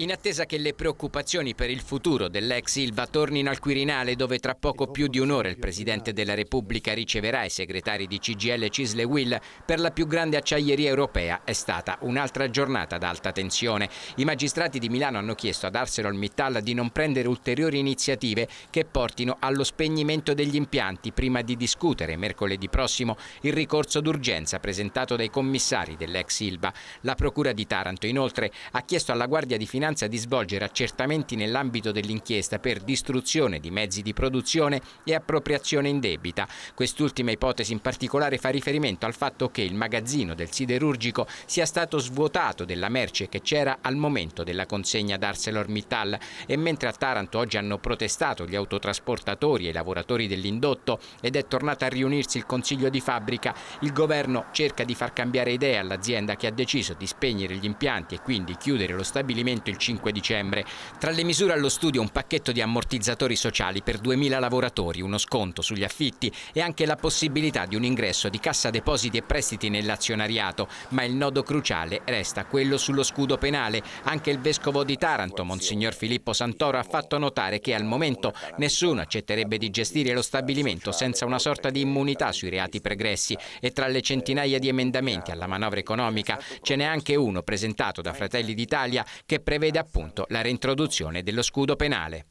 In attesa che le preoccupazioni per il futuro dell'ex Ilva tornino al Quirinale, dove tra poco più di un'ora il Presidente della Repubblica riceverà i segretari di CGL Cisle Will, per la più grande acciaieria europea è stata un'altra giornata d'alta tensione. I magistrati di Milano hanno chiesto ad ArcelorMittal di non prendere ulteriori iniziative che portino allo spegnimento degli impianti prima di discutere mercoledì prossimo il ricorso d'urgenza presentato dai commissari dell'ex Ilva. La Procura di Taranto inoltre ha chiesto alla Guardia di Finanza l'ordinanza di svolgere accertamenti nell'ambito dell'inchiesta per distruzione di mezzi di produzione e appropriazione indebita. Quest'ultima ipotesi in particolare fa riferimento al fatto che il magazzino del siderurgico sia stato svuotato della merce che c'era al momento della consegna ad ArcelorMittal e mentre a Taranto oggi hanno protestato gli autotrasportatori e i lavoratori dell'indotto ed è tornato a riunirsi il consiglio di fabbrica, il governo cerca di far cambiare idea all'azienda che ha deciso di spegnere gli impianti e quindi chiudere lo stabilimento il 5 dicembre. Tra le misure allo studio un pacchetto di ammortizzatori sociali per 2.000 lavoratori, uno sconto sugli affitti e anche la possibilità di un ingresso di cassa depositi e prestiti nell'azionariato, ma il nodo cruciale resta quello sullo scudo penale. Anche il vescovo di Taranto, Monsignor Filippo Santoro, ha fatto notare che al momento nessuno accetterebbe di gestire lo stabilimento senza una sorta di immunità sui reati pregressi e tra le centinaia di emendamenti alla manovra economica ce n'è anche uno presentato da Fratelli d'Italia che prevede prevede appunto la reintroduzione dello scudo penale.